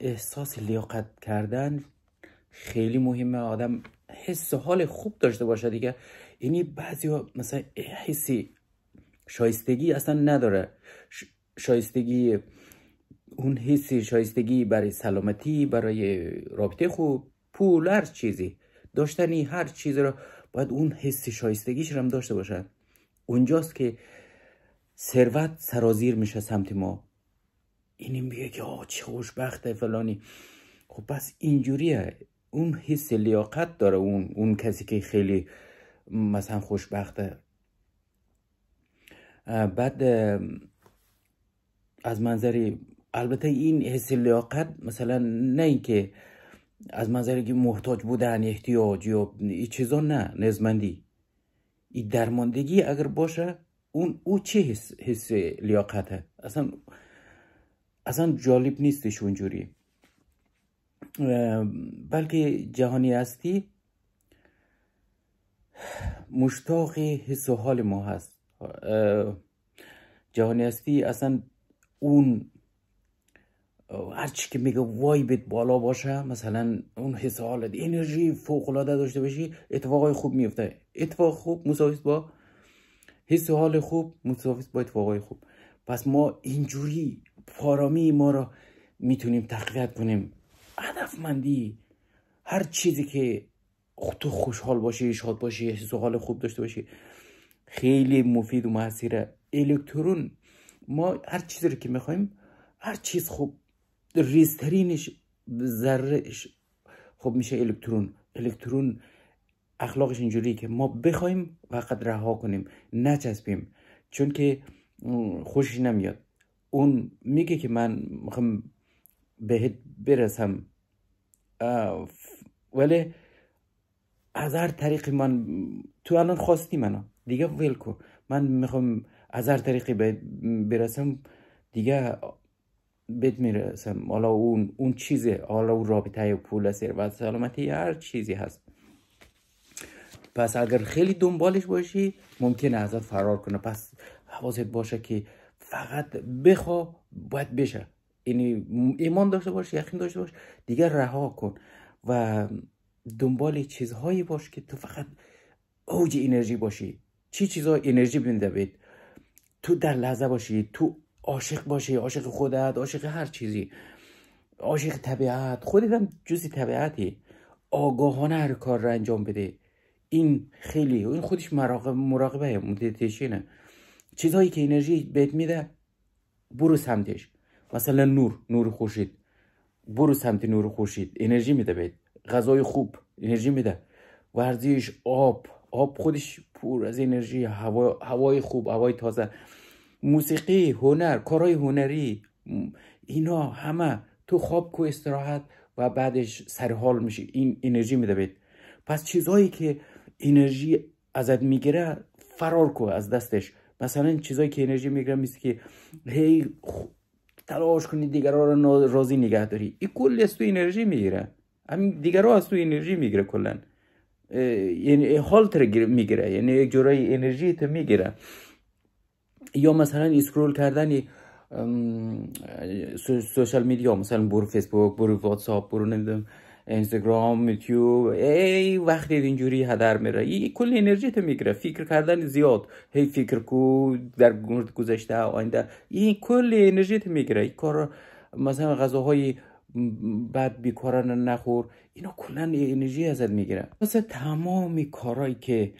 احساس لیاقت کردن خیلی مهمه آدم حس و حال خوب داشته باشه دیگه یعنی بعضی ها مثلا حسی شایستگی اصلا نداره شایستگی اون حسی شایستگی برای سلامتی برای رابطه خوب پول هر چیزی داشتنی هر چیز رو باید اون حس شایستگیش رو هم داشته باشن اونجاست که ثروت سرازیر میشه سمت ما این میگه که آه چه خوشبخته فلانی خب پس اینجوریه اون حس لیاقت داره اون, اون کسی که خیلی مثلا خوشبخته بعد از منظری البته این حس لیاقت مثلا نه اینکه از منظری که محتاج بودن احتیاج یا این چیزا نه نزمندی این درماندگی اگر باشه اون او چه حس, حس لیاقته اصلا اصلا جالب نیستش اونجوری بلکه جهانی هستی مشتاق حس و حال ما هست جهانی هستی اصلا اون هرچی که میگه وایبت بالا باشه مثلا اون حس حال انرژی فوق العاده داشته باشی اتفاقای خوب میفته اتفاق خوب مساویس با حس و حال خوب مساویس با اتفاقای خوب پس ما اینجوری پارامی ما را میتونیم تقویت کنیم هدفمندی هر چیزی که تو خوشحال باشی شاد باشی احساس حال خوب داشته باشی خیلی مفید و موثره الکترون ما هر چیزی رو که میخوایم هر چیز خوب ریزترینش ذرهش خوب میشه الکترون الکترون اخلاقش اینجوری که ما بخوایم فقط رها کنیم نچسبیم چون که خوشش نمیاد اون میگه که من میخوام بهت برسم ولی از هر طریقی من تو الان خواستی منو دیگه ول کو من میخوام از هر طریقی بهت برسم دیگه بهت میرسم حالا اون اون چیزه حالا اون رابطه و پول ثروت سلامتی هر چیزی هست پس اگر خیلی دنبالش باشی ممکنه ازت فرار کنه پس حواست باشه که فقط بخوا باید بشه یعنی ایمان داشته باش یقین داشته باش دیگه رها کن و دنبال چیزهایی باش که تو فقط اوج انرژی باشی چی چیزها انرژی بنده بید تو در لحظه باشی تو عاشق باشی عاشق خودت عاشق هر چیزی عاشق طبیعت خودت هم جزی طبیعتی آگاهانه هر کار را انجام بده این خیلی این خودش مراقب مراقبه مدیتیشنه چیزهایی که انرژی بهت میده برو سمتش مثلا نور نور خوشید برو سمت نور خوشید، انرژی میده بهت غذای خوب انرژی میده ورزش آب آب خودش پر از انرژی هوا، هوای خوب هوای تازه موسیقی هنر کارهای هنری اینا همه تو خواب کو استراحت و بعدش سرحال میشه این انرژی میده بهت پس چیزهایی که انرژی ازت میگیره فرار کو از دستش مثلا چیزایی که انرژی میگیرن میسته که هی تلاش کنی دیگرها رو راضی نگه داری این کلی از تو انرژی میگیره همین دیگران از تو انرژی میگیره کلا یعنی هالتر میگیره یعنی یک جورایی انرژی تو میگیره یا مثلا اسکرول کردن سوشال میدیا مثلا برو فیسبوک برو واتساپ برو نمیدونم اینستاگرام یوتیوب ای وقتی اینجوری هدر میره ای کل انرژی تو میگیره فکر کردن زیاد هی فکر کو در مورد گذشته آینده این کل انرژی تو میگیره ای کار مثلا غذاهای بعد بیکارانه نخور اینا کلا انرژی ازت میگیره مثلا تمام کارهایی که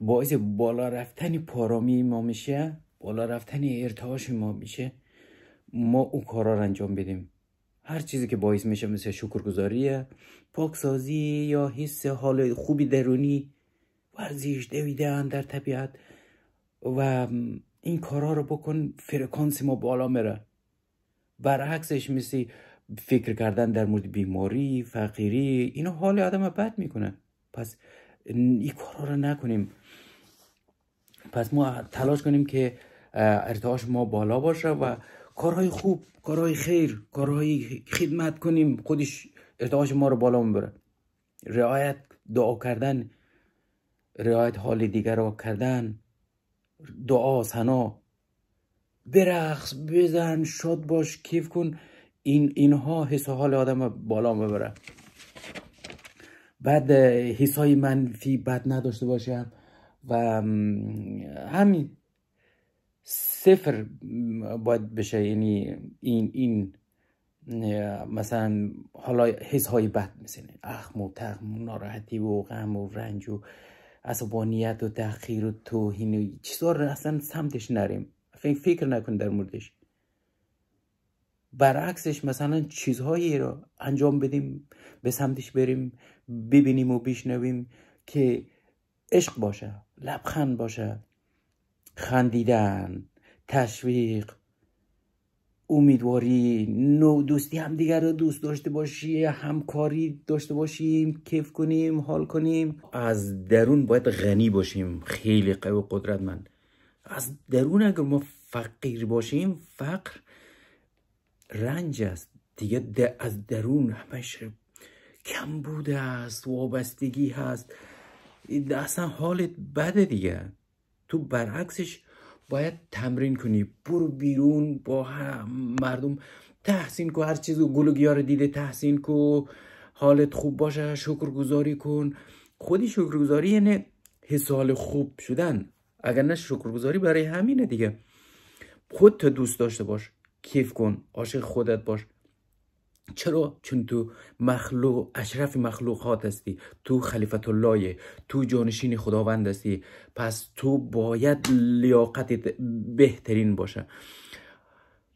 باعث بالا رفتن پارامی ما میشه بالا رفتن ارتعاش ما میشه ما اون کارا رو انجام بدیم هر چیزی که باعث میشه مثل شکرگزاریه پاکسازی یا حس حال خوبی درونی ورزش دویدن در طبیعت و این کارها رو بکن فرکانس ما بالا میره برعکسش مثل فکر کردن در مورد بیماری فقیری اینا حال آدم بد میکنه پس این کارا رو نکنیم پس ما تلاش کنیم که ارتعاش ما بالا باشه و کارهای خوب کارهای خیر کارهای خدمت کنیم خودش ارتعاش ما رو بالا میبره رعایت دعا کردن رعایت حال دیگر را کردن دعا سنا برخص بزن شاد باش کیف کن این اینها حس حال آدم بالا ببره بعد حسای منفی بد نداشته باشم و همین صفر باید بشه یعنی این این مثلا حالا حس های بد مثلا اخم و تخم و ناراحتی و غم و رنج و عصبانیت و تخیر و توهین و چیزا اصلا سمتش نریم فکر نکن در موردش برعکسش مثلا چیزهایی رو انجام بدیم به سمتش بریم ببینیم و بشنویم که عشق باشه لبخند باشه خندیدن تشویق امیدواری نو دوستی هم دیگر رو دوست داشته باشی همکاری داشته باشیم کیف کنیم حال کنیم از درون باید غنی باشیم خیلی قوی و قدرتمند از درون اگر ما فقیر باشیم فقر رنج است دیگه از درون همش کم بوده است وابستگی هست اصلا حالت بده دیگه تو برعکسش باید تمرین کنی برو بیرون با مردم تحسین کو هر چیزو گل و گیار دیده تحسین کو حالت خوب باشه شکرگزاری کن خودی شکرگزاری یعنی حسال خوب شدن اگر نه شکرگزاری برای همینه دیگه خودت دوست داشته باش کیف کن عاشق خودت باش چرا چون تو مخلوق اشرف مخلوقات هستی تو خلیفت اللهی تو جانشین خداوند هستی پس تو باید لیاقتت بهترین باشه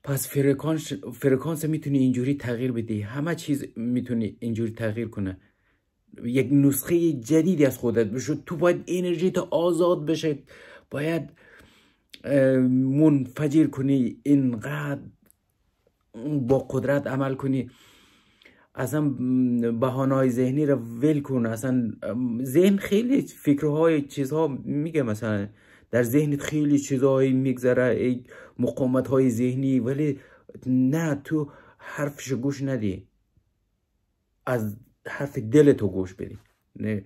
پس فرکانس فرکانس میتونی اینجوری تغییر بدی همه چیز میتونی اینجوری تغییر کنه یک نسخه جدیدی از خودت بشه تو باید انرژی تو آزاد بشه باید منفجر کنی اینقدر با قدرت عمل کنی اصلا های ذهنی رو ول کن اصلا ذهن خیلی فکرهای چیزها میگه مثلا در ذهنت خیلی چیزهایی میگذره مقامت های ذهنی ولی نه تو حرفش گوش ندی از حرف دلتو گوش بدی نه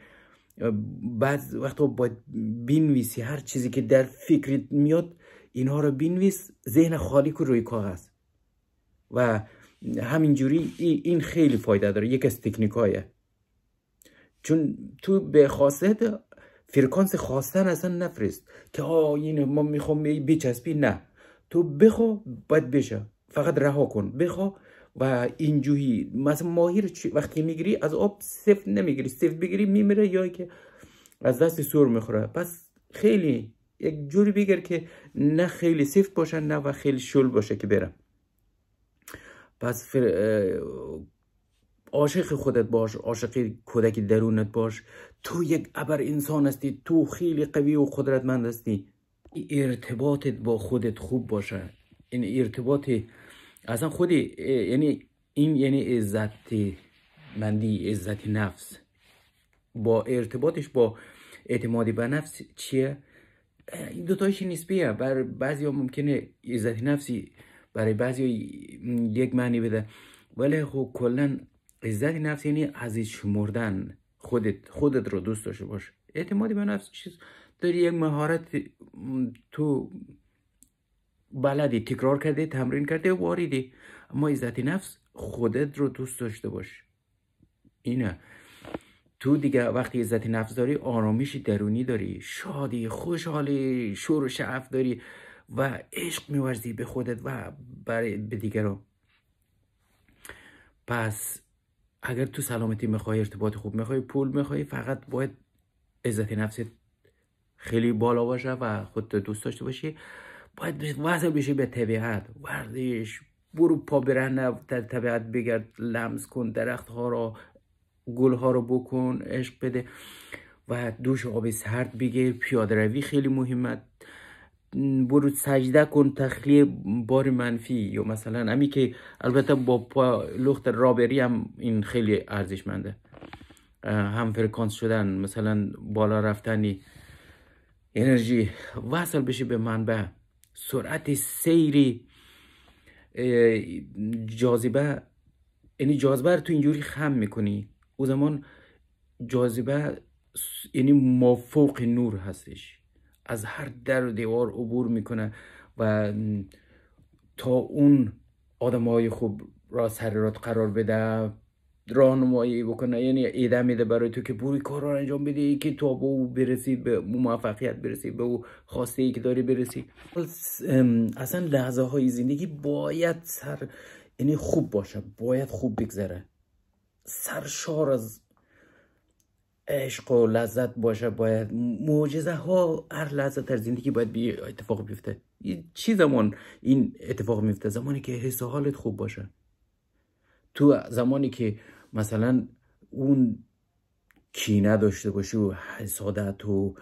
بعض وقتا باید بینویسی هر چیزی که در فکرت میاد اینها رو بینویس ذهن خالی کن روی کاغذ و همینجوری این خیلی فایده داره یک از تکنیک هایه. چون تو به خاصیت فرکانس خواستن اصلا نفرست که آه این ما میخوام بیچسبی نه تو بخوا باید بشه فقط رها کن بخوا و اینجوری مثلا ماهی وقتی میگیری از آب سفت نمیگیری سفت بگیری میمیره یا که از دست سور میخوره پس خیلی یک جوری بگر که نه خیلی سفت باشه نه و خیلی شل باشه که برم پس فر... عاشق خودت باش عاشق کودک درونت باش تو یک ابر انسان هستی تو خیلی قوی و قدرتمند هستی ارتباطت با خودت خوب باشه این ارتباط اصلا خودی یعنی این یعنی عزت مندی عزت نفس با ارتباطش با اعتمادی به نفس چیه این دوتایش نسبیه بر بعضی ها ممکنه عزت نفسی برای بعضی یک معنی بده ولی خب کلا عزت نفس یعنی عزیز شمردن خودت خودت رو دوست داشته باش اعتمادی به نفس چیز داری یک مهارت تو بلدی تکرار کرده تمرین کرده واریدی اما عزت نفس خودت رو دوست داشته باش اینه تو دیگه وقتی عزت نفس داری آرامش درونی داری شادی خوشحالی شور و شعف داری و عشق میورزی به خودت و برای به دیگران پس اگر تو سلامتی میخوای ارتباط خوب میخوای پول میخوای فقط باید عزت نفست خیلی بالا باشه و خودت دوست داشته باشی باید وصل بشی به طبیعت ورزش برو پا برهنه در طبیعت بگرد لمس کن درخت ها را گل ها رو بکن عشق بده و دوش آب سرد بگیر پیاده روی خیلی مهمه برو سجده کن تخلیه بار منفی یا مثلا امی که البته با پا لخت رابری هم این خیلی ارزشمنده هم فرکانس شدن مثلا بالا رفتنی انرژی وصل بشه به منبع سرعت سیری جاذبه یعنی جاذبه رو تو اینجوری خم میکنی او زمان جاذبه یعنی مافوق نور هستش از هر در و دیوار عبور میکنه و تا اون آدم های خوب را سریرات قرار بده راهنمایی بکنه یعنی ایده میده برای تو که بوری کار را انجام بده که تو به او برسی به موفقیت برسی به او خواسته ای که داری برسی اصلا لحظه های زندگی باید سر یعنی خوب باشه باید خوب بگذره سرشار از عشق و لذت باشه باید معجزه ها هر لحظه در زندگی باید بی اتفاق بیفته چی زمان این اتفاق میفته زمانی که حس حالت خوب باشه تو زمانی که مثلا اون کینه داشته باشی و حسادت و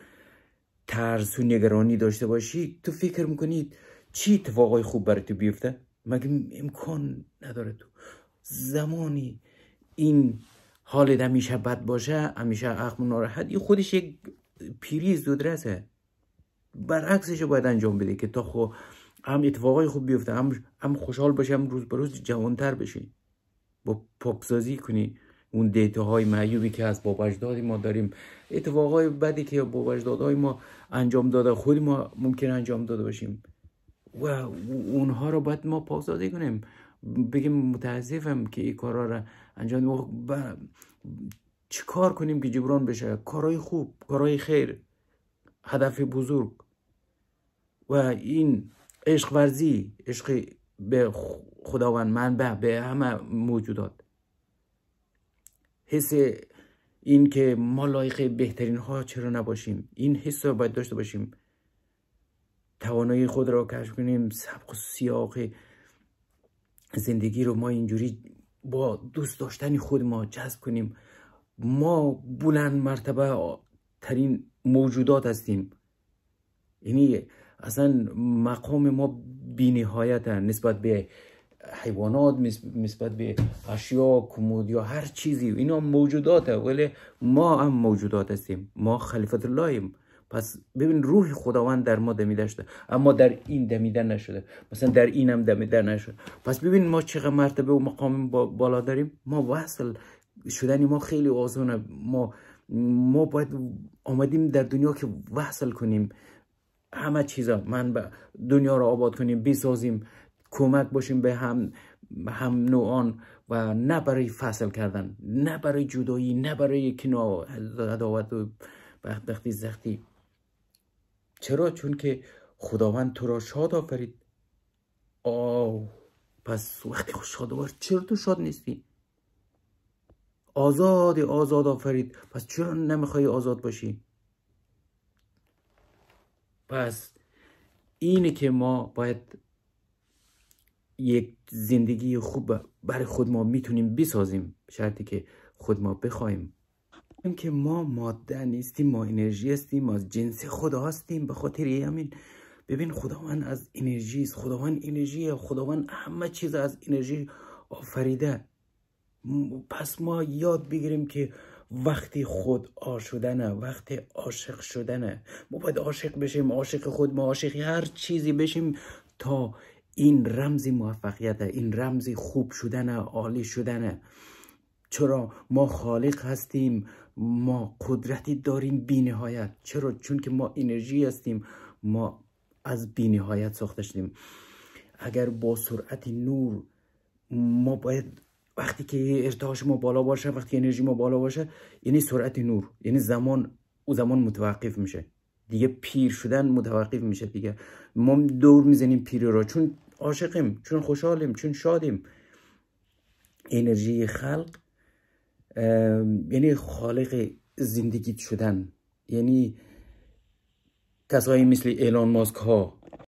ترس و نگرانی داشته باشی تو فکر میکنی چی اتفاقای خوب برای تو بیفته مگه امکان نداره تو زمانی این حالت همیشه بد باشه همیشه اخم و ناراحت این خودش یک پیری زودرسه برعکسش باید انجام بده که تا خو هم اتفاقای خوب بیفته هم, هم خوشحال باشه هم روز به روز جوانتر بشی با پاپسازی کنی اون دیتاهای های معیوبی که از باب ما داریم اتفاقای بدی که باب اجدادهای ما انجام داده خود ما ممکن انجام داده باشیم و اونها رو باید ما پاکسازی کنیم بگیم متاسفم که این کارا رو انجام خب، و چی کار کنیم که جبران بشه کارهای خوب کارهای خیر هدف بزرگ و این عشق ورزی عشق به خداوند منبع به همه موجودات حس این که ما لایق بهترین ها چرا نباشیم این حس رو باید داشته باشیم توانایی خود را کشف کنیم سبق و سیاق زندگی رو ما اینجوری با دوست داشتن خود ما جذب کنیم ما بلند مرتبه ترین موجودات هستیم یعنی اصلا مقام ما بینهایت نسبت به حیوانات نسبت به اشیا یا هر چیزی اینا موجودات ولی ما هم موجودات هستیم ما خلیفت اللهیم پس ببین روح خداوند در ما دمیده شده اما در این دمیده نشده مثلا در این هم دمیده نشده پس ببین ما چقدر مرتبه و مقام بالا داریم ما وصل شدنی ما خیلی آزانه ما ما باید آمدیم در دنیا که وصل کنیم همه چیزا من به دنیا را آباد کنیم بیسازیم کمک باشیم به هم هم نوعان و نه برای فصل کردن نه برای جدایی نه برای کنا عداوت و بدبختی زختی چرا چون که خداوند تو را شاد آفرید آو پس وقتی خوش شادوار چرا تو شاد نیستی آزاد آزاد آفرید پس چرا نمیخوای آزاد باشی پس اینه که ما باید یک زندگی خوب برای خود ما میتونیم بسازیم شرطی که خود ما بخوایم اینکه ما ماده نیستیم ما انرژی هستیم ما از جنس خدا هستیم به خاطر همین ببین خداوند از انرژی است خداوند انرژی خداوند همه چیز از انرژی آفریده پس ما یاد بگیریم که وقتی خود آشدنه، وقتی عاشق شدنه ما باید عاشق بشیم عاشق خود ما عاشق هر چیزی بشیم تا این رمزی موفقیت این رمزی خوب شدنه عالی شدنه چرا ما خالق هستیم ما قدرتی داریم بینهایت چرا چون که ما انرژی هستیم ما از بینهایت ساخته شدیم اگر با سرعت نور ما باید وقتی که ارتعاش ما بالا باشه وقتی انرژی ما بالا باشه یعنی سرعت نور یعنی زمان او زمان متوقف میشه دیگه پیر شدن متوقف میشه دیگه ما دور میزنیم پیر را چون عاشقیم چون خوشحالیم چون شادیم انرژی خلق یعنی خالق زندگیت شدن یعنی کسایی مثل ایلان ماسک ها